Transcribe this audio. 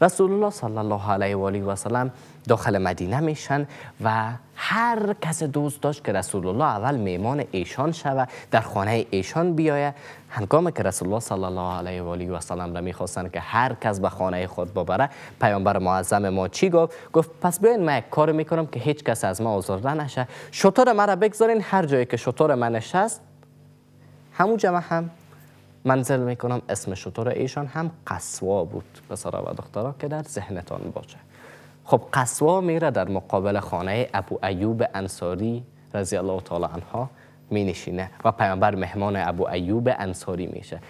رسول الله صلی الله علیه و آله و سلم داخل مدینه میشن و هر کس دوست داشت که رسول الله اول میمان ایشان شوه در خانه ایشان بیاید هنگام که رسول الله صلی الله علیه و آله و سلم را میخواستن که هر کس به خانه خود ببره پیامبر معظم ما چی گفت گفت پس بیاین من یک کار میکنم که هیچ کس از ما آزرده نشه شطور مرا بگذارین هر جایی که شطور من نشست همون جمع هم منزل میکنم اسم شطور ایشان هم قسوا بود پسرا و دخترا که در ذهنتان باشه خب قسوا میره در مقابل خانه ابو ایوب انصاری رضی الله تعالی عنها می نشینه و پیامبر مهمان ابو ایوب انصاری میشه